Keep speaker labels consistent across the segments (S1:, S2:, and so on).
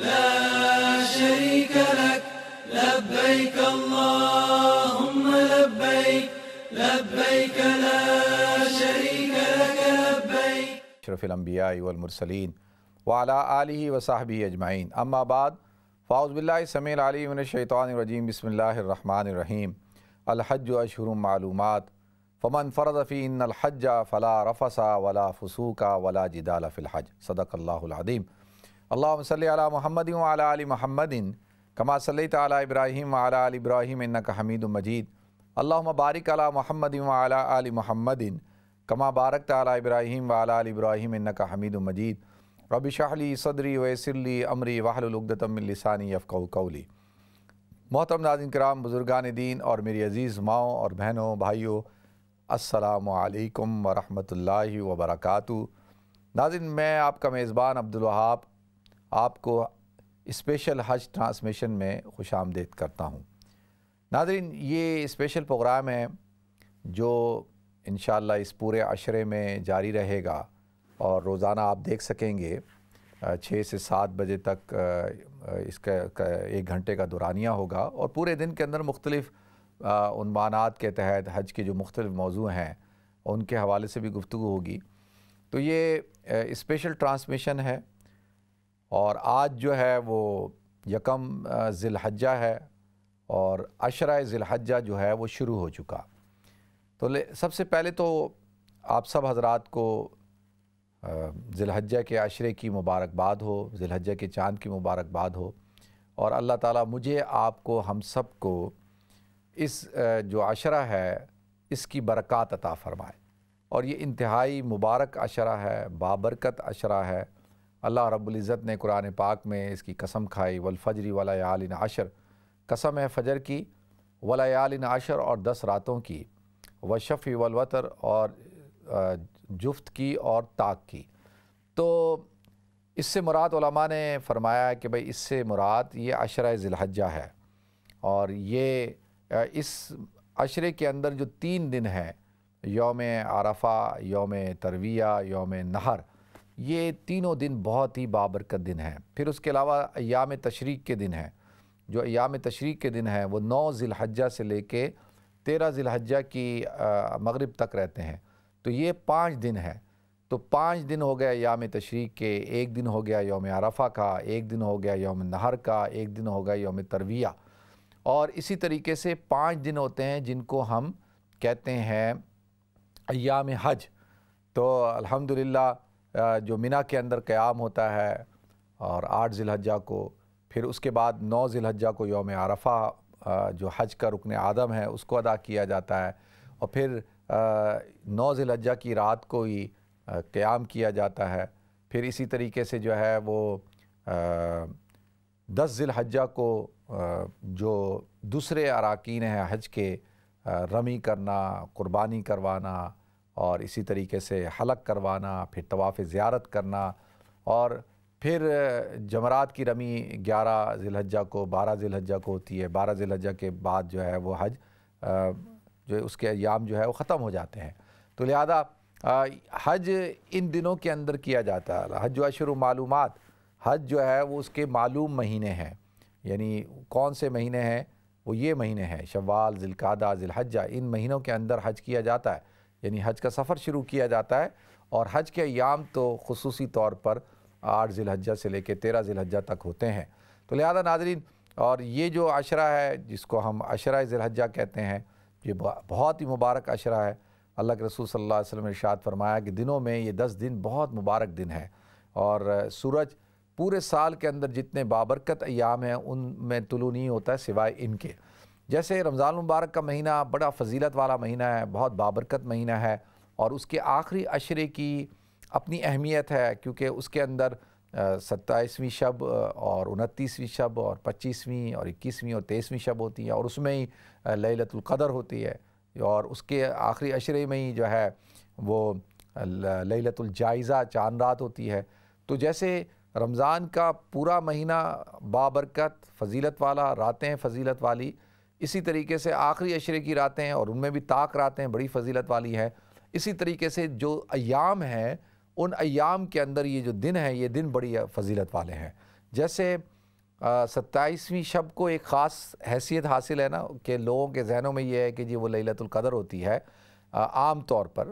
S1: لا شريك لك لبيك اللهم لبيك لبيك لا شريك لك لبيك أشرف الأنبياء والمرسلين وعلى آله وصحبه أجمعين أما بعد فأعوذ بالله السميع العليم من الشيطان الرجيم بسم الله الرحمن الرحيم الحج أشهر معلومات فمن فرض في ان الحج فلا رفس ولا فسوق ولا جدال في الحج صدق الله العظيم अल्लाम सल महमद वाली महमदिन कमा सली तला इब्राहिम वाला इब्राहिम इनका हमीद मजीद अल्लाम बारिक अला महमद वाला महमदिन कमा बारक तला इब्राहिम वाला इब्राहिम इनका हमीद मजीद रबिशाहली सदरी वसरली अमरी वाहलुगदतमिलसानी यफ़ो कौली मोहतरम नाजिन कराम बुज़ुर्गान दीन और मेरी अज़ीज़ माओ और बहनों भाइयों असलकम वरहमल वबरक नाजिन मैं आपका मेज़बान अब्दुलहाब आपको स्पेशल हज ट्रांसमिशन में खुश आमदेद करता हूँ नादरीन ये स्पेशल प्रोग्राम है जो इन इस पूरे अशरे में जारी रहेगा और रोज़ाना आप देख सकेंगे छः से सात बजे तक इसका एक घंटे का दुरानिया होगा और पूरे दिन के अंदर मुख्तलिफ़ के तहत हज के जो मुख्तलिफ मौजू हैं उनके हवाले से भी गुफ्तु होगी तो ये स्पेशल ट्रांसमिशन है और आज जो है वो यकम ज़िलहजा है और अशरा ज़िलहजा जो है वो शुरू हो चुका तो ले सबसे पहले तो आप सब हजरात को ज़िलहजा के अशरे की मुबारकबाद हो ज़िलहजा के चाँद की मुबारकबाद हो और अल्लाह ताला मुझे आपको हम सब को इस जो अशरा है इसकी बरक़ात अता फ़रमाए और ये इंतहाई मुबारक अशरा है बाबरकत अशरा है अल्लाह रबुल्ज़त ने कुरान पाक में इसकी कसम खाई वलफ़जरी वलायालिन आशर कसम है फ़जर की वलायालिन आशर और दस रातों की वशफ़ी वलवतर और जुफ्त की और ताक की तो इससे मुराद उलमा ने फरमाया कि भाई इससे मुराद ये अशरा ज़िलहजा है और ये इस अशरे के अंदर जो तीन दिन हैं योम आरफा योम तरविया योम नहर ये तीनों दिन बहुत ही बाबरकत दिन हैं फिर उसके अलावा याम तशरीक के दिन हैं जो याम तशरीक के दिन हैं वो नौ ज़िलहजा से ले कर तेरह ज़िलहजा की मगरब तक रहते हैं तो ये पाँच दिन हैं तो पाँच दिन हो गया याम तशरीक के एक दिन हो गया योम अरफा का एक दिन हो गया योम नहर का एक दिन हो गया योम तरविया और इसी तरीके से पाँच दिन होते हैं जिनको हम कहते हैं याम हज तो अलहमदिल्ला जो मिना के अंदर क़्याम होता है और आठ ज़िलहजा को फिर उसके बाद नौ ज़िलहजा को योम आरफ़ा जो हज का रुकन आदम है उसको अदा किया जाता है और फिर नौ ज़िलहजा की रात को ही क़्याम किया जाता है फिर इसी तरीके से जो है वो दस ज़िलहजा को जो दूसरे अरकान हैं हज के रमी करना क़ुरबानी करवाना और इसी तरीके से हलक करवाना फिर तवाफ़ ज़्यारत करना और फिर जमरात की रमी ग्यारह जिलहजा को बारह जिलहजा को होती है बारह जिलहजा के बाद जो है वो हज जो उसके अयाम जो है वो ख़त्म हो जाते हैं तो लिहाजा हज इन दिनों के अंदर किया जाता है हज अशर मालूम हज जो है वो उसके मालूम महीने हैं यानी कौन से महीने हैं वो ये महीने हैं शवाल ज़िलकादा ज़िलहजा इन महीनों के अंदर हज किया जाता है यानी हज का सफ़र शुरू किया जाता है और हज के अयाम तो खसूसी तौर पर आठ ज़िलहजा से लेकर तेरह ज़िलहजा तक होते हैं तो लिहाजा नाजरीन और ये जो अशरा है जिसको हम अशरा ज़िलहजा कहते हैं ये बहुत ही मुबारक अशरा है अल्लाह के रसूल सल्लल्लाहु अलैहि वसल्लम ने शाद फरमाया कि दिनों में ये दस दिन बहुत मुबारक दिन है और सूरज पूरे साल के अंदर जितने बाबरकत अयाम हैं उन में तुलू नहीं होता सिवाय इनके जैसे रमज़ान मुबारक का महीना बड़ा फजीलत वाला महीना है बहुत बाबरकत महीना है और उसके आखिरी अशरे की अपनी अहमियत है क्योंकि उसके अंदर सत्ताईसवीं शब और उनतीसवीं शब और पच्चीसवीं और इक्कीसवीं और तेईसवीं शब होती है और उसमें ही ललतुल्क़दर होती है और उसके आखिरी अशरे में ही जो है वो ललतुलजायज़ा चांद रात होती है तो जैसे रमज़ान का पूरा महीना बाबरकत फजीलत वाला रातें फजीलत वाली इसी तरीके से आखिरी अशरे की रातें हैं और उनमें भी ताक रातें बड़ी फजीलत वाली है इसी तरीके से जो अयाम हैं उन अयाम के अंदर ये जो दिन है ये दिन बड़ी फजीलत वाले हैं जैसे सत्ताईसवीं शब को एक ख़ास हैसियत हासिल है ना कि लोगों के जहनों में ये है कि जी वो लतुल्कदर होती है आम तौर पर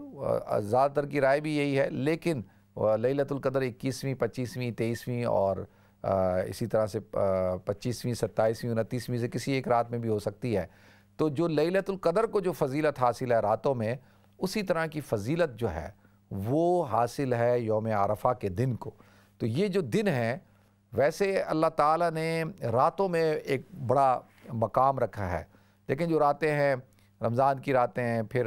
S1: ज़्यादातर की राय भी यही है लेकिन लतुल्कदर इक्कीसवीं पच्चीसवीं तेईसवीं और इसी तरह से पच्चीसवीं सत्ताईसवीं उनतीसवीं से किसी एक रात में भी हो सकती है तो जो लतुल्कदर को जो फजीलत हासिल है रातों में उसी तरह की फजीलत जो है वो हासिल है योम आरफा के दिन को तो ये जो दिन है वैसे अल्लाह ताला ने रातों में एक बड़ा मकाम रखा है लेकिन जो रातें हैं रमज़ान की रातें फिर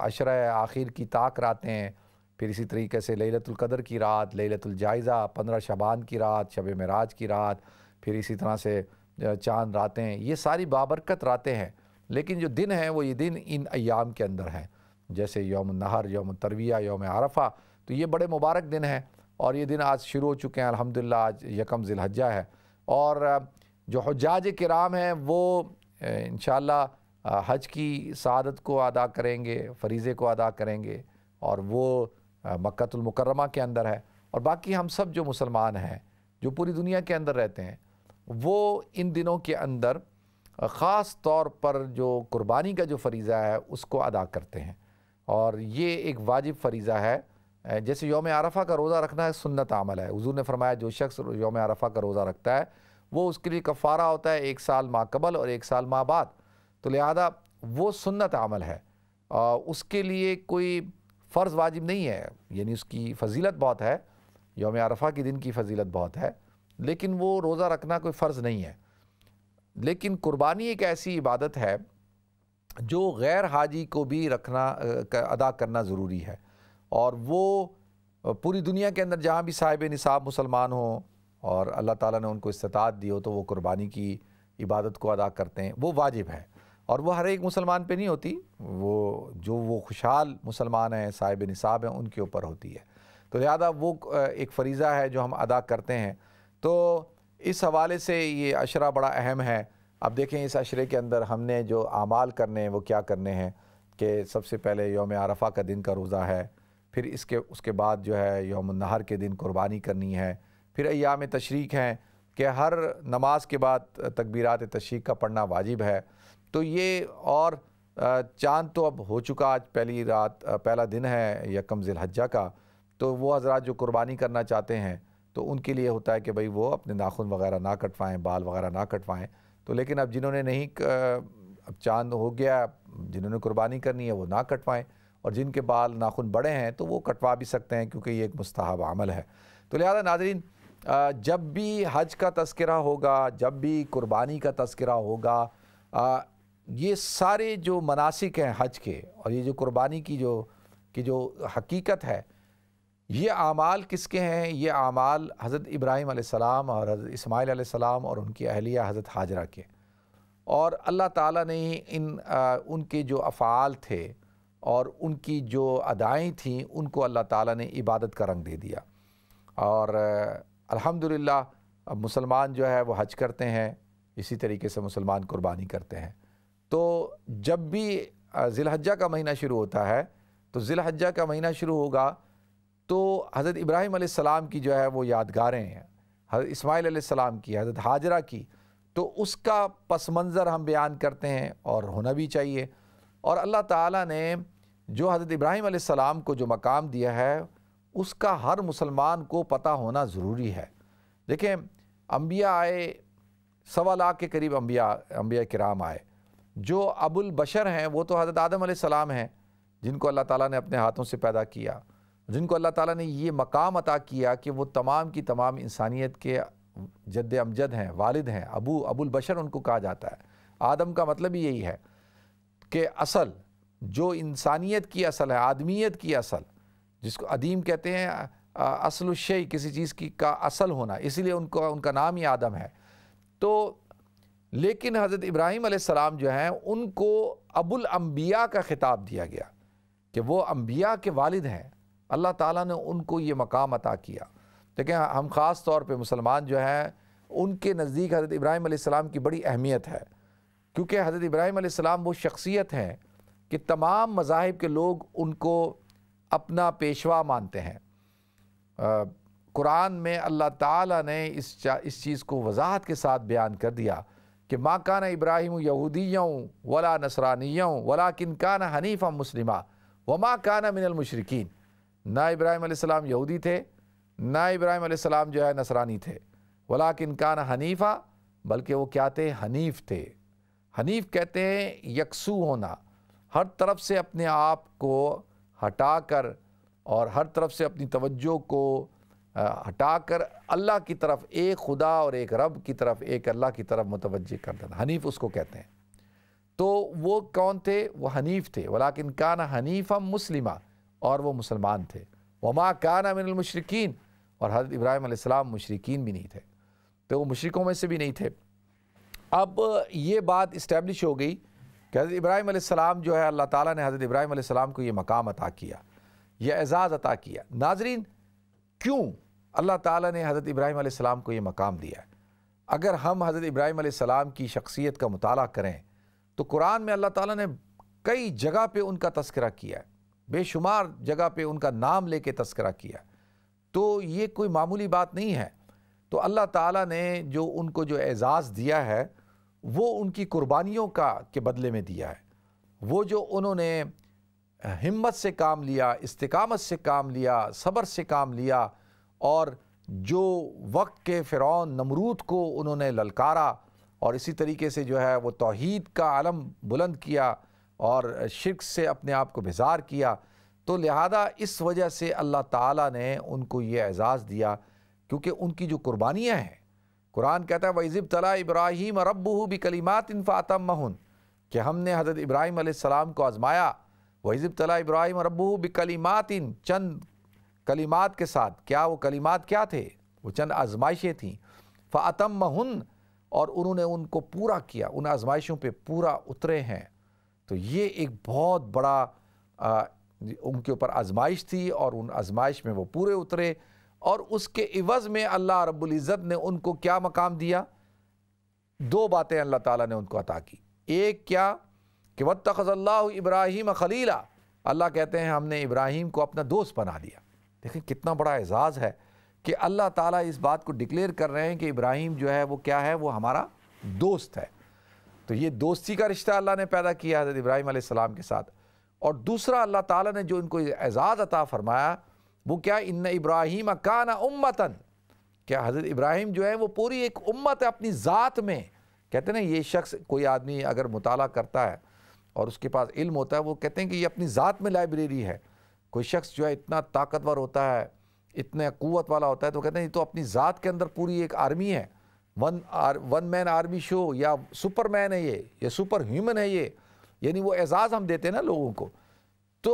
S1: अशर आखिर की ताक रातें फिर इसी तरीके से लतुल्कदर की रात लतुलजायज़ा पंद्रह शबान की रात शब मराज की रात फिर इसी तरह से चांद रातें ये सारी बाबरकत रातें हैं लेकिन जो दिन हैं वो ये दिन इन अयाम के अंदर हैं जैसे योम नहर योम तरविया योम आरफा तो ये बड़े मुबारक दिन हैं और ये दिन आज शुरू हो चुके हैं अल्हम्दुलिल्लाह आज यकम ज़िलहजा है और जो हजाज कराम हैं वो इन हज की सदत को अदा करेंगे फरीज़े को अदा करेंगे और वो मक्तुलमकरमा के अंदर है और बाकी हम सब जो मुसलमान हैं जो पूरी दुनिया के अंदर रहते हैं वो इन दिनों के अंदर ख़ास तौर पर जो कुर्बानी का जो फरीज़ा है उसको अदा करते हैं और ये एक वाजिब फरीज़ा है जैसे योम आरफा का रोज़ा रखना है सुन्नत अमल है हज़ू ने फरमाया जो शख्स योम आरफा का रोज़ा रखता है वो उसके लिए कफ़ारा होता है एक साल माकबल और एक साल माँ बाद तो लिहाजा वो सुन्नत अमल है उसके लिए कोई फ़र्ज़ वाजिब नहीं है यानी उसकी फजीलत बहुत है योम अरफा के दिन की फजीलत बहुत है लेकिन वो रोज़ा रखना कोई फ़र्ज़ नहीं है लेकिन कुर्बानी एक ऐसी इबादत है जो गैर हाजी को भी रखना अदा करना ज़रूरी है और वो पूरी दुनिया के अंदर जहाँ भी साहिब निसाब मुसलमान हों और अल्लाह ताला ने उनको इस्तात दी हो तो वो कुर्बानी की इबादत को अदा करते हैं वो वाजिब है और वो हर एक मुसलमान पे नहीं होती वो जो वो खुशहाल मुसलमान हैं साहिब निसाब हैं उनके ऊपर होती है तो लिहाजा वो एक फरीज़ा है जो हम अदा करते हैं तो इस हवाले से ये अशरा बड़ा अहम है अब देखें इस अशरे के अंदर हमने जो आमाल करने हैं वो क्या करने हैं कि सबसे पहले योम आरफा का दिन का रोज़ा है फिर इसके उसके बाद जो है योम नहर के दिन कुर्बानी करनी है फिर अयाम तशरीक हैं कि हर नमाज के बाद तकबीरत तशरीक का पढ़ना वाजिब है तो ये और चांद तो अब हो चुका आज पहली रात पहला दिन है यकम हज्जा का तो वो हजरात जो कुर्बानी करना चाहते हैं तो उनके लिए होता है कि भाई वो अपने नाखून वगैरह ना कटवाएँ बाल वगैरह ना कटवाएँ तो लेकिन अब जिन्होंने नहीं अब चांद हो गया जिन्होंने कुर्बानी करनी है वो ना कटवाएँ और जिनके बाल नाखून बड़े हैं तो वो कटवा भी सकते हैं क्योंकि ये एक मुस्ताहब अमल है तो लिहाजा नाजरीन जब भी हज का तस्करा होगा जब भी कुर्बानी का तस्करा होगा ये सारे जो मनासिक हैं हज के और ये जो कुर्बानी की जो की जो हकीकत है ये आमाल किसके हैं ये आमाल हज़रत इब्राहीम सलाम और हज़रत इसमाईल सलाम और उनकी अहलिया हज़रत हाजरा के और अल्लाह ताला ने इन आ, उनके जो अफ़ाल थे और उनकी जो अदाएँ थीं उनको अल्लाह ताला ने इबादत का रंग दे दिया और अल्हम्दुलिल्लाह अब मुसलमान जो है वो हज करते हैं इसी तरीके से मुसलमान कुर्बानी करते हैं तो जब भी ज़िलहजा का महीना शुरू होता है तो ज़िलहजा का महीना शुरू होगा तो हज़रत इब्राहिम सलाम की जो है वो यादगारें हैं इसमाइल सलाम की हज़रत हाजरा की तो उसका पस मंज़र हम बयान करते हैं और होना भी चाहिए और अल्लाह ताला ने जो हज़रत इब्राहिम सलाम को जो मकाम दिया है उसका हर मुसलमान को पता होना ज़रूरी है देखें अम्बिया आए सवा लाख के करीब अम्बिया अम्बिया कराम आए जो अबुल बशर हैं वो तो हज़रत आदम सलाम हैं जिनको अल्लाह ताला ने अपने हाथों से पैदा किया जिनको अल्लाह ताला ने ये मकाम अता किया कि वो तमाम की तमाम इंसानियत के जद अमजद हैं वालिद हैं अबू अबुल बशर उनको कहा जाता है आदम का मतलब ही यही है कि असल जो इंसानियत की असल है आदमीत की असल जिसको अदीम कहते हैं असल शेय किसी चीज़ की का असल होना इसलिए उनको उनका नाम ही आदम है तो लेकिन हज़रत इब्राहिम सलाम जो हैं उनको अबुल अम्बिया का ख़िताब दिया गया कि वो अम्बिया के वालिद हैं अल्लाह ताला ने उनको ये मकाम अता किया देखें हम ख़ास तौर पे मुसलमान जो हैं उनके नज़दीक हज़रत इब्राहीम सलाम की बड़ी अहमियत है क्योंकि हज़रत इब्राहिम आसमाम वो शख्सियत हैं कि तमाम मज़ाहब के लोग उनको अपना पेशवा मानते हैं कुरान में अल्लाह ताला ने इस इस चीज़ को वजाहत के साथ बयान कर दिया कि माँ कान इब्राहिम यहूदियों वला नसरानियों वला किन कान हनीफ़ा मुस्लिम व माँ कान मिनलमशरकिन ना इब्राहिम यहूदी थे ना इब्राहिम आसमाम जो है नसरानी थे वला किन कान हनीफ़ा बल्कि वो क्या थे हनीफ थे हनीफ कहते हैं यकसू होना हर तरफ से अपने आप को हटा कर और हर तरफ से अपनी तवज्जो को हटाकर अल्लाह की तरफ एक खुदा और एक रब की तरफ एक अल्लाह की तरफ मुतवज़ कर देना हनीफ उसको कहते हैं तो वो कौन थे वो हनीफ थे वलाकिन काना हनीफा मुस्लिम और वो मुसलमान थे वमा काना मिनमशरकिन और हजरत इब्राहिम मशरकिन भी नहीं थे तो वो मशरक़ों में से भी नहीं थे अब ये बात इस्टेब्लिश हो गई कि हज़रत इब्राहिम जो है अल्लाह ताला ने हज़रत इब्राहिम को ये मकाम अता किया यह एज़ाज़ अता किया नाजरीन क्यों अल्लाह ताला ने हज़रत इब्राहिम आसमाम को ये मकाम दिया है अगर हम हज़रत इब्राहिम आसमाम की शख्सियत का मताल करें तो कुरान में अल्लाह ताला ने कई जगह पे उनका तस्करा किया है बेशुमार जगह पे उनका नाम लेके तस्करा किया तो ये कोई मामूली बात नहीं है तो अल्लाह ताला ने जो उनको जो एज़ाज़ दिया है वो उनकी कुर्बानियों का के बदले में दिया है वो जो उन्होंने हिम्मत से काम लिया इस्तकामत से काम लिया सब्र से काम लिया और जो वक्त के फ़िरौन नमरूद को उन्होंने ललकारा और इसी तरीके से जो है वो तोहद का आलम बुलंद किया और शिक्ष से अपने आप को बेजार किया तो लिहाजा इस वजह से अल्लाह ताला ने उनको ये एज़ाज़ दिया क्योंकि उनकी जो कुर्बानियाँ हैं कुरान कहता है वज़ब तला इब्राहिम रब फ़ातम महुन कि हमने हज़रत इब्राहिम को आज़माया वज़ब तला इब्राहिम रब बिकलिमात चंद कलीमात के साथ क्या वो कलीमात क्या थे वो चंद आजमाइशें थीं फ़ातम महन और उन्होंने उनको पूरा किया उन आजमाइशों पे पूरा उतरे हैं तो ये एक बहुत बड़ा आ, उनके ऊपर आजमाइश थी और उन आजमाइश में वो पूरे उतरे और उसके इवज़ में अल्लाह रब्ज़त ने उनको क्या मकाम दिया दो बातें अल्लाह ताला ने उनको अता की एक क्या कि वत तखज़ल्ला इब्राहिम खलीला अल्लाह कहते हैं हमने इब्राहिम को अपना दोस्त बना लिया देखें कितना बड़ा एज़ाज़ है कि अल्लाह ताला इस बात को डिक्लेयर कर रहे हैं कि इब्राहिम जो है वो क्या है वो हमारा दोस्त है तो ये दोस्ती का रिश्ता अल्लाह ने पैदा किया हज़रत इब्राहिम आसमाम के साथ और दूसरा अल्लाह ताला ने जो इनको एज़ाज़ अता फ़रमाया वो क्या इन इब्राहिम काना उम्मतन क्या हज़रत इब्राहिम जो है वो पूरी एक उम्मत है अपनी ज़ात में कहते ना ये शख्स कोई आदमी अगर मुताला करता है और उसके पास इल्म होता है वो कहते हैं कि ये अपनी ज़ात में लाइब्रेरी है कोई शख्स जो है इतना ताकतवर होता है इतने कुत वाला होता है तो कहते हैं ये तो अपनी ज़ात के अंदर पूरी एक आर्मी है one or one man army show या सुपरमैन है ये या सुपर ह्यूमन है ये यानी वो एजाज़ हम देते हैं ना लोगों को तो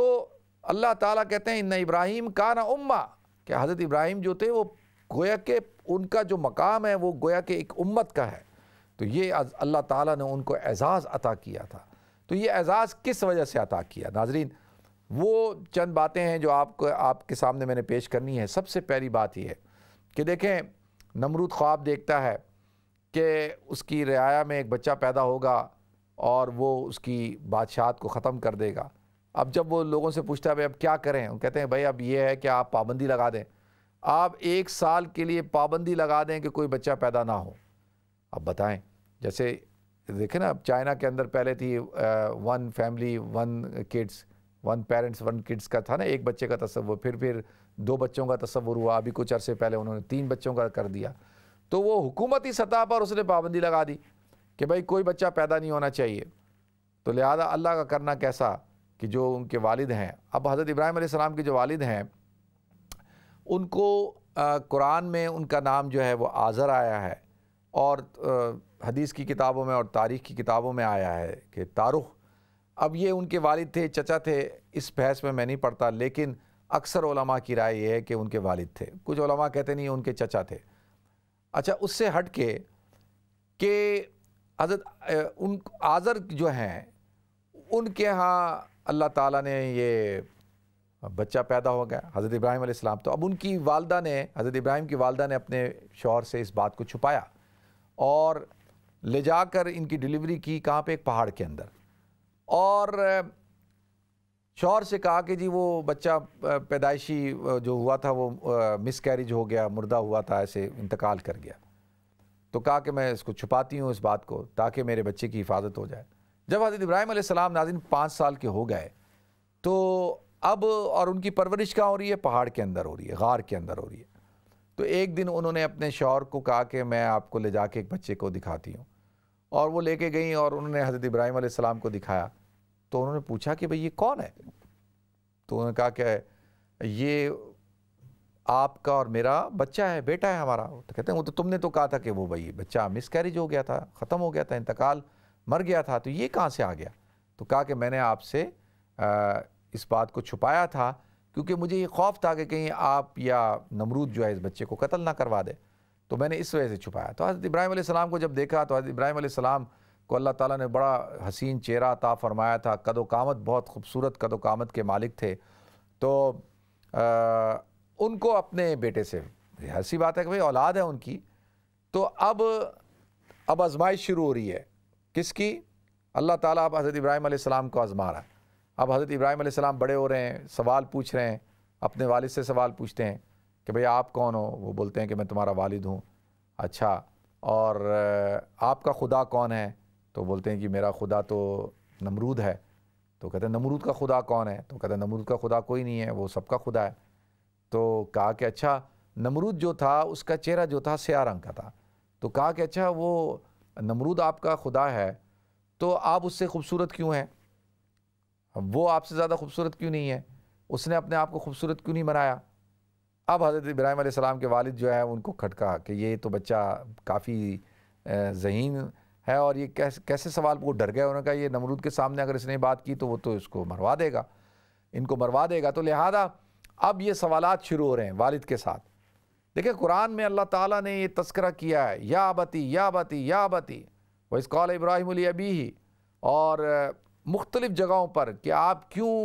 S1: अल्लाह ताला कहते हैं इन्ना इब्राहिम का ना उम्मा कि हज़रत इब्राहिम जो थे वो गोया के उनका जो मकाम है वो गोया के एक उम्मत का है तो ये अल्लाह ताला ने उनको एजाज़ अता किया था तो ये एजाज़ किस वजह से अता किया नाजरीन वो चंद बातें हैं जो आपको आपके सामने मैंने पेश करनी है सबसे पहली बात यह है कि देखें नमरूद ख्वाब देखता है कि उसकी रियाया में एक बच्चा पैदा होगा और वो उसकी बादशाहत को ख़त्म कर देगा अब जब वो लोगों से पूछता है भाई अब क्या करें वो कहते हैं भाई अब ये है कि आप पाबंदी लगा दें आप एक साल के लिए पाबंदी लगा दें कि कोई बच्चा पैदा ना हो अब बताएं जैसे देखें ना अब चाइना के अंदर पहले थी one family one kids one parents one kids का था ना एक बच्चे का तस्वुर फिर फिर दो बच्चों का तस्वुर हुआ अभी कुछ अरसे पहले उन्होंने तीन बच्चों का कर दिया तो वो हुकूमती सतह पर उसने पाबंदी लगा दी कि भाई कोई बच्चा पैदा नहीं होना चाहिए तो लिहाजा अल्लाह का करना कैसा कि जो उनके वालिद हैं अब हज़रत इब्राहिम सलाम के जो वालिद हैं उनको कुरान में उनका नाम जो है वो आज़र आया है और हदीस की किताबों में और तारीख़ की किताबों में आया है कि तारुख अब ये उनके वालिद थे चचा थे इस बहस में मैं नहीं पढ़ता लेकिन अक्सर ओलमा की राय यह है कि उनके वालिद थे कुछ ओलमा कहते नहीं उनके चचा थे अच्छा उससे हट के कि हजरत उन आज़र जो हैं उनके यहाँ अल्लाह ताला ने ये बच्चा पैदा हो गया हज़रत इब्राहिम आसमाम तो अब उनकी वालदा ने हज़रत इब्राहिम की वालदा ने अपने शोहर से इस बात को छुपाया और ले जाकर इनकी डिलीवरी की कहाँ पे एक पहाड़ के अंदर और शोर से कहा कि जी वो बच्चा पैदाइशी जो हुआ था वो मिस कैरिज हो गया मुर्दा हुआ था ऐसे इंतकाल कर गया तो कहा कि मैं इसको छुपाती हूँ इस बात को ताकि मेरे बच्चे की हिफाजत हो जाए जब हज़रत इब्राहिम सलाम नाजिन पाँच साल के हो गए तो अब और उनकी परवरिश कहाँ हो रही है पहाड़ के अंदर हो रही है गार के अंदर हो रही है तो एक दिन उन्होंने अपने शोर को कहा कि मैं आपको ले जा एक बच्चे को दिखाती हूँ और वो लेके गई और उन्होंने हज़रत इब्राहिम आसमाम को दिखाया तो उन्होंने पूछा कि भाई ये कौन है तो उन्होंने कहा कि ये आपका और मेरा बच्चा है बेटा है हमारा तो कहते हैं वो तो तुमने तो कहा था कि वो भाई बच्चा मिसकैरेज हो गया था ख़त्म हो गया था इंतकाल मर गया था तो ये कहाँ से आ गया तो कहा कि मैंने आपसे इस बात को छुपाया था क्योंकि मुझे ये खौफ था कि कहीं आप या नमरूद जो है इस बच्चे को कत्ल ना करवा दे तो मैंने इस वजह से छुपाया तो हज़रत इब्राहिम सलाम को जब देखा तो हज़रत इब्राहिम को अल्लाह ताला ने बड़ा हसीन चेहरा ता फरमाया था कदो कामत बहुत खूबसूरत कदो कामत के मालिक थे तो आ, उनको अपने बेटे से हंसी बात है कि भाई औलाद है उनकी तो अब अब आजमाइश शुरू हो रही है किसकी अल्लाह ताला अब हज़रत इब्राहिम सलाम को आज़मा रहा है अब हज़रत इब्राहिम सलाम बड़े हो रहे हैं सवाल पूछ रहे हैं अपने वालिद से सवाल पूछते हैं कि भाई आप कौन हो वो बोलते हैं कि मैं तुम्हारा वालिद हूँ अच्छा और आपका खुदा कौन है तो बोलते हैं कि मेरा खुदा तो नमरूद है तो कहते हैं नमरूद का खुदा कौन है तो कहते हैं नमरूद का खुदा कोई नहीं है वो सबका खुदा है तो कहा कि अच्छा नमरूद जो था उसका चेहरा जो था स्या रंग का था तो कहा कि अच्छा वो नमरूद आपका खुदा है तो आप उससे खूबसूरत क्यों हैं वो आपसे ज़्यादा खूबसूरत क्यों नहीं है उसने अपने आप को खूबसूरत क्यों नहीं बनाया अब हज़रत इब्राहिम सलाम के वालिद जो है उनको खटका कि ये तो बच्चा काफ़ी जहीन है और ये कैसे कैसे सवाल वो डर गए उन्होंने कहा ये नमरूद के सामने अगर इसने बात की तो वो तो इसको मरवा देगा इनको मरवा देगा तो लिहाजा अब ये सवाल शुरू हो रहे हैं वालिद के साथ देखिए कुरान में अल्लाह ताला ने ये तस्करा किया है या बती या बती या बती व इस कौल इब्राहिम अबी ही और मुख्तलिफ़ जगहों पर कि आप क्यों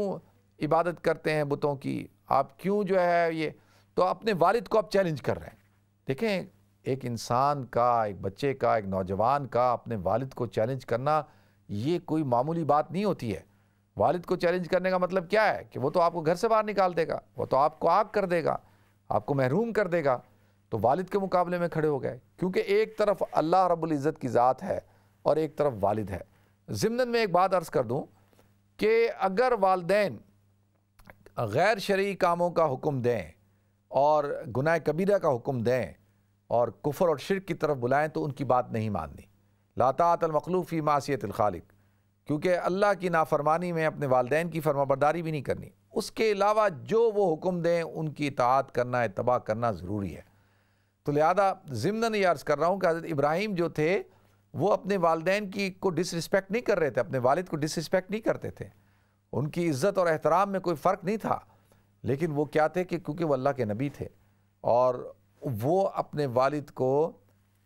S1: इबादत करते हैं बुतों की आप क्यों जो है ये तो अपने वालिद को आप चैलेंज कर रहे हैं देखें एक इंसान का एक बच्चे का एक नौजवान का अपने वालिद को चैलेंज करना ये कोई मामूली बात नहीं होती है वालिद को चैलेंज करने का मतलब क्या है कि वो तो आपको घर से बाहर निकाल देगा वो तो आपको आग कर देगा आपको महरूम कर देगा तो वालिद के मुकाबले में खड़े हो गए क्योंकि एक तरफ अल्लाह रब्ज़त की ज़ात है और एक तरफ वालिद है ज़िमन में एक बात अर्ज़ कर दूँ कि अगर वालदेन गैर शर्य कामों का हुक्म दें और गुनाह कबीरा का हुक्म दें और कुफर और शिरक की तरफ बुलाएं तो उनकी बात नहीं माननी लातातमखलूफ़ी मासीतलखालिक क्योंकि अल्लाह की नाफरमानी में अपने वालदेन की फर्माबरदारी भी नहीं करनी उसके अलावा जो वो हुक्म दें उनकी इतात करना इतबा करना ज़रूरी है तो लिहाजा ज़िमन ये अर्ज़ कर रहा हूँ कि हज़रत इब्राहिम जो थे वो अपने वालदेन की को डिसरिस्पेक्ट नहीं कर रहे थे अपने वालिद को डिसरिस्पेक्ट नहीं करते थे उनकी इज़्ज़त और एहतराम में कोई फ़र्क नहीं था लेकिन वो क्या थे कि क्योंकि वो अल्लाह के नबी थे और वो अपने वालिद को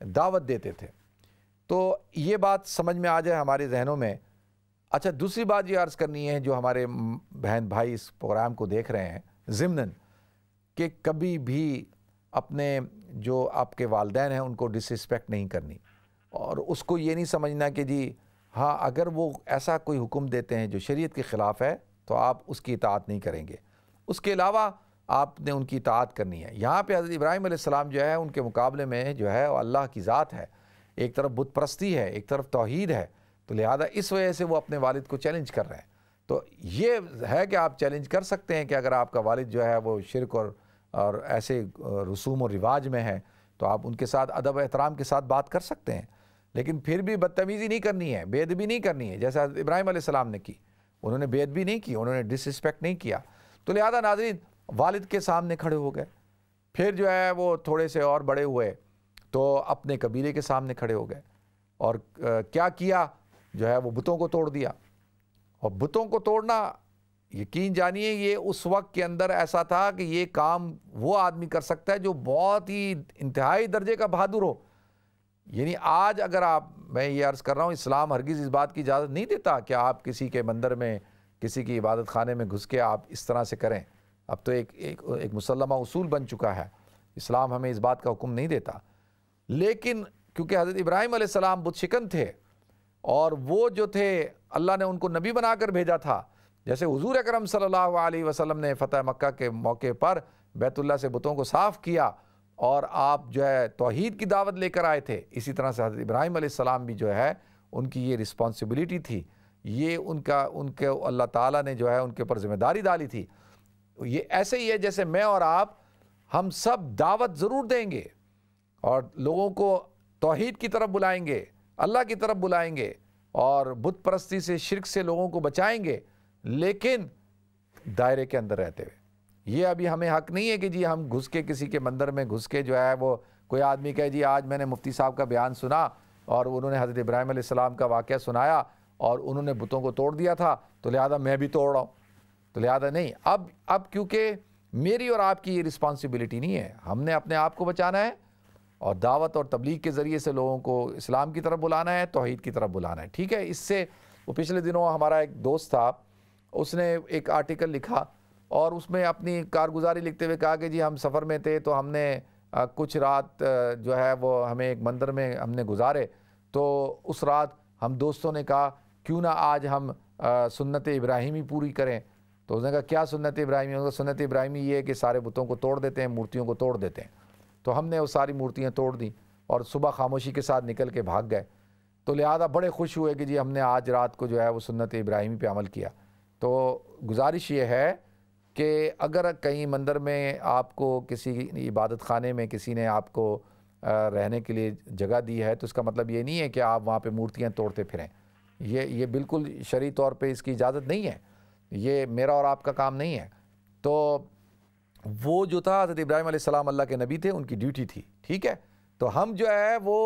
S1: दावत देते थे तो ये बात समझ में आ जाए हमारे जहनों में अच्छा दूसरी बात ये अर्ज़ करनी है जो हमारे बहन भाई इस प्रोग्राम को देख रहे हैं ज़िमनन कि कभी भी अपने जो आपके वालदेन हैं उनको डिसरिस्पेक्ट नहीं करनी और उसको ये नहीं समझना कि जी हाँ अगर वो ऐसा कोई हुक्म देते हैं जो शरीयत के ख़िलाफ़ है तो आप उसकी इतात नहीं करेंगे उसके अलावा आपने उनकी इतात करनी है यहाँ पे हज़रत इब्राहिम सलाम जो है उनके मुकाबले में जो है अल्लाह की ज़ात है एक तरफ बुत परस्ती है एक तरफ तोहद है तो लिहाजा इस वजह से वो अपने वालिद को चैलेंज कर रहे हैं तो ये है कि आप चैलेंज कर सकते हैं कि अगर आपका वालिद जो है वो शिरक और और ऐसे रसूम और रिवाज में है तो आप उनके साथ अदब एहतराम के साथ बात कर सकते हैं लेकिन फिर भी बदतमीज़ी नहीं करनी है बेदबी नहीं करनी है जैसे इब्राहिम ने की उन्होंने बेदबी नहीं की उन्होंने डिसरिस्पेक्ट नहीं किया तो लिहाजा नाजरीन वालिद के सामने खड़े हो गए फिर जो है वो थोड़े से और बड़े हुए तो अपने कबीले के सामने खड़े हो गए और क्या किया जो है वो बुतों को तोड़ दिया और बुतों को तोड़ना यकीन जानिए ये उस वक्त के अंदर ऐसा था कि ये काम वो आदमी कर सकता है जो बहुत ही इंतहाई दर्जे का बहादुर हो यानी आज अगर आप मैं ये अर्ज़ कर रहा हूँ इस्लाम हरगिज़ इस बात की इजाज़त नहीं देता कि आप किसी के मंदिर में किसी की इबादत खाने में घुस के आप इस तरह से करें अब तो एक एक, एक मुसलमा उसूल बन चुका है इस्लाम हमें इस बात का हुक्म नहीं देता लेकिन क्योंकि हज़रत इब्राहिम आसमाम बुतशिकन थे और वो जो थे अल्लाह ने उनको नबी बनाकर भेजा था जैसे हजूर करम सल्लल्लाहु अलैहि वसल्लम ने फ़तह मक्का के मौके पर बैतुल्ला से बुतों को साफ़ किया और आप जो है तोहद की दावत लेकर आए थे इसी तरह से हज़रत इब्राहिम आसमाम भी जो है उनकी ये रिस्पॉन्सिबिलिटी थी ये उनका उनके अल्लाह ताला ने जो है उनके ऊपर ज़िम्मेदारी डाली थी ये ऐसे ही है जैसे मैं और आप हम सब दावत ज़रूर देंगे और लोगों को तोहद की तरफ बुलाएंगे अल्लाह की तरफ बुलाएंगे और बुत परस्ती से शिरक से लोगों को बचाएंगे लेकिन दायरे के अंदर रहते हुए ये अभी हमें हक नहीं है कि जी हम घुस के किसी के मंदिर में घुस के जो है वो कोई आदमी कहे जी आज मैंने मुफ्ती साहब का बयान सुना और उन्होंने हज़रत इब्राहिम सलाम का वाक़ सुनाया और उन्होंने बुतों को तोड़ दिया था तो लिहाजा मैं भी तोड़ रहा हूँ तो लिहाजा नहीं अब अब क्योंकि मेरी और आपकी ये रिस्पॉन्सिबिलिटी नहीं है हमने अपने आप को बचाना है और दावत और तबलीग के ज़रिए से लोगों को इस्लाम की तरफ बुलाना है तोहहीद की तरफ बुलाना है ठीक है इससे वो पिछले दिनों हमारा एक दोस्त था उसने एक आर्टिकल लिखा और उसमें अपनी कारगुजारी लिखते हुए कहा कि जी हम सफ़र में थे तो हमने कुछ रात जो है वो हमें एक मंदिर में हमने गुजारे तो उस रात हम दोस्तों ने कहा क्यों ना आज हम सुन्नत इब्राहिमी पूरी करें तो उसने कहा क्या सुन्नत इब्राहिमी उसका सुन्नत इब्राहिमी ये है कि सारे बुतों को तोड़ देते हैं मूर्तियों को तोड़ देते हैं तो हमने वो सारी मूर्तियाँ तोड़ दी और सुबह खामोशी के साथ निकल के भाग गए तो लिहाजा बड़े खुश हुए कि जी हमने आज रात को जो है वो सुन्नत इब्राहिमी पे अमल किया तो गुजारिश ये है कि अगर कहीं मंदिर में आपको किसी इबादत खाने में किसी ने आपको रहने के लिए जगह दी है तो इसका मतलब ये नहीं है कि आप वहाँ पे मूर्तियाँ तोड़ते फिरें ये ये बिल्कुल शरी तौर पे इसकी इजाज़त नहीं है ये मेरा और आपका काम नहीं है तो वो जो था हज़रत इब्राहिम सलाम अल्लाह के नबी थे उनकी ड्यूटी थी ठीक है तो हम जो है वो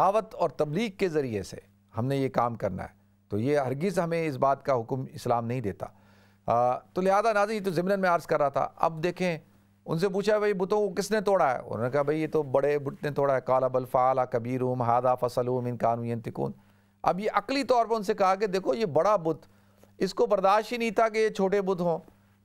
S1: दावत और तबलीग के ज़रिए से हमने ये काम करना है तो ये हरगिज़ हमें इस बात का हुक्म इस्लाम नहीं देता आ, तो लिहाजा नाजी तो ज़मन में आर्ज़ कर रहा था अब देखें उनसे पूछा भाई बुतों को किसने तोड़ा है उन्होंने कहा भाई ये तो बड़े बुट ने तोड़ा है काला बल फ़ाला कबीर हादा फसलूम इन कानून तिकून अब ये अकली तौर पर उनसे कहा कि देखो ये बड़ा बुत इसको बर्दाश्त ही नहीं था कि ये छोटे बुत हों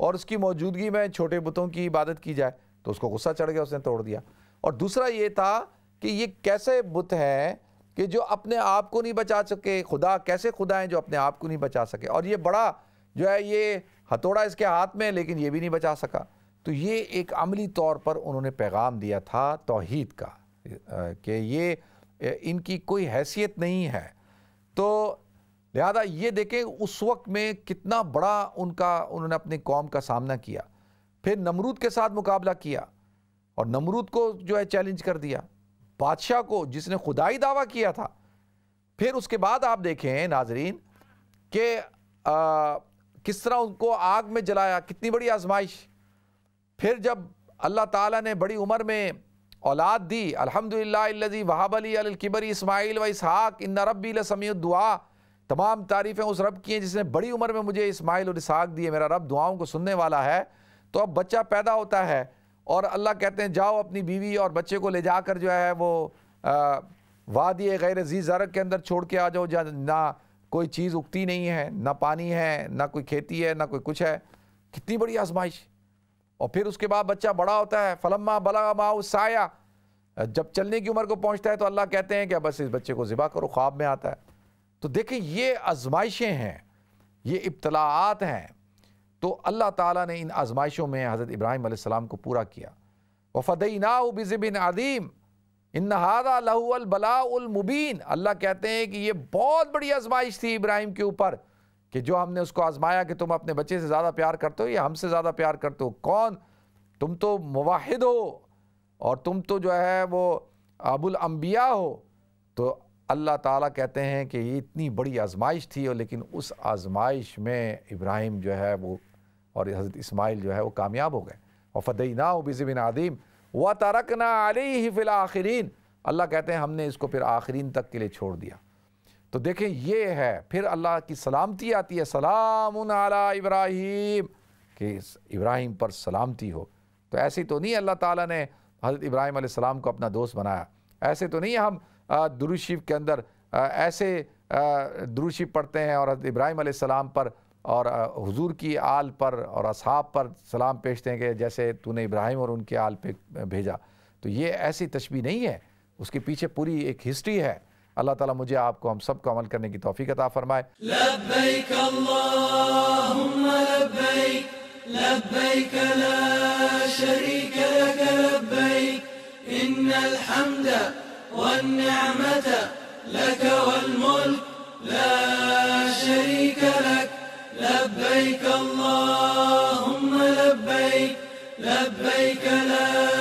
S1: और उसकी मौजूदगी में छोटे बुतों की इबादत की जाए तो उसको गुस्सा चढ़ गया उसने तोड़ दिया और दूसरा ये था कि ये कैसे बुत हैं कि जो अपने आप को नहीं बचा सके खुदा कैसे खुदा हैं जो अपने आप को नहीं बचा सके और ये बड़ा जो है ये हथौड़ा इसके हाथ में लेकिन ये भी नहीं बचा सका तो ये एक अमली तौर पर उन्होंने पैगाम दिया था तोहद का कि ये इनकी कोई हैसियत नहीं है तो लिहाजा ये देखें उस वक्त में कितना बड़ा उनका उन्होंने अपनी कौम का सामना किया फिर नमरूद के साथ मुकाबला किया और नमरूद को जो है चैलेंज कर दिया बादशाह को जिसने खुदाई दावा किया था फिर उसके बाद आप देखें नाजरीन के किस तरह उनको आग में जलाया कितनी बड़ी आजमाइश फिर जब अल्लाह ताला ने बड़ी उम्र में औलाद दी अलहमदिल्लाजी वहाब अली इसमाइल व इसहाक इन रबी दुआ तमाम तारीफ़ें उस रब की हैं जिसने बड़ी उम्र में मुझे इसमाइल और इसहाक दिए मेरा रब दुआओं को सुनने वाला है तो अब बच्चा पैदा होता है और अल्लाह कहते हैं जाओ अपनी बीवी और बच्चे को ले जाकर जो है वो वादी गैर जी जरक के अंदर छोड़ के आ जाओ जहाँ ना कोई चीज़ उगती नहीं है ना पानी है ना कोई खेती है ना कोई कुछ है कितनी बड़ी आजमाइश और फिर उसके बाद बच्चा बड़ा होता है फलम्मा बला माऊ साया जब चलने की उम्र को पहुंचता है तो अल्लाह कहते हैं कि बस इस बच्चे को ज़िबा करो ख्वाब में आता है तो देखें ये आजमाइशें हैं ये इब्तलाआत हैं तो अल्लाह ताला ने इन आजमाइशों में हज़रत इब्राहिम आसमाम को पूरा किया वफ़दईना बिजबिन आदीम इन नहादा लहुअलबलामुबीन अल्लाह कहते हैं कि ये बहुत बड़ी आजमाइश थी इब्राहिम के ऊपर कि जो हमने उसको आजमाया कि तुम अपने बच्चे से ज़्यादा प्यार करते हो या हमसे ज़्यादा प्यार करते हो कौन तुम तो मुवाहिद हो और तुम तो जो है वो अबुल अम्बिया हो तो अल्लाह ताला कहते हैं कि ये इतनी बड़ी आजमाइश थी और लेकिन उस आजमाइश में इब्राहिम जो है वो और हज़रत इस्माइल जो है वो कामयाब हो गए और फ़तई ना बिजबिन आदिम व तारक ना आली ही फ़िल आखिरीन अल्लाह कहते हैं हमने इसको फिर आखिरीन तक के लिए छोड़ दिया तो देखें ये है फिर अल्लाह की सलामती आती है सलाम आला इब्राहिम कि इब्राहिम पर सलामती हो तो ऐसे तो नहीं अल्लाह ताला ने हज़रत इब्राहिम सलाम को अपना दोस्त बनाया ऐसे तो नहीं हम दुरुशीफ के अंदर ऐसे दुरुशीफ पढ़ते हैं और हज़रत इब्राहिम सलाम पर और हुजूर की आल पर और असहाब पर सलाम पेशते हैं कि जैसे तूने इब्राहिम और उनके आल पे भेजा तो ये ऐसी तस्वीर नहीं है उसके पीछे पूरी एक हिस्ट्री है اللہ تعالی مجھے آپ کو ہم سب کو عمل کرنے کی توفیق عطا فرمائے لبیک اللہم لبیک لبیک لا شریک لک لبیک ان الحمد والنعمت لک والملک لا شریک لک لبیک اللہم لبیک لبیک لا شریک لک